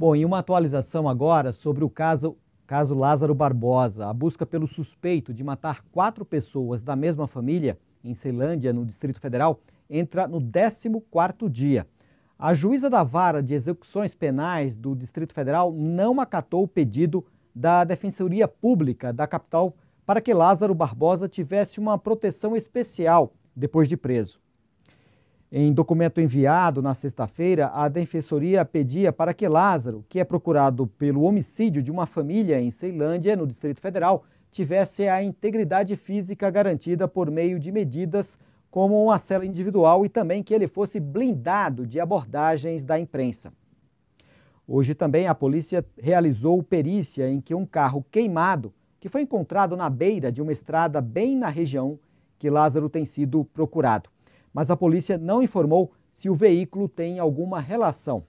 Bom, e uma atualização agora sobre o caso, caso Lázaro Barbosa. A busca pelo suspeito de matar quatro pessoas da mesma família em Ceilândia, no Distrito Federal, entra no 14º dia. A juíza da vara de execuções penais do Distrito Federal não acatou o pedido da Defensoria Pública da capital para que Lázaro Barbosa tivesse uma proteção especial depois de preso. Em documento enviado na sexta-feira, a Defensoria pedia para que Lázaro, que é procurado pelo homicídio de uma família em Ceilândia, no Distrito Federal, tivesse a integridade física garantida por meio de medidas como uma cela individual e também que ele fosse blindado de abordagens da imprensa. Hoje também a polícia realizou perícia em que um carro queimado, que foi encontrado na beira de uma estrada bem na região que Lázaro tem sido procurado mas a polícia não informou se o veículo tem alguma relação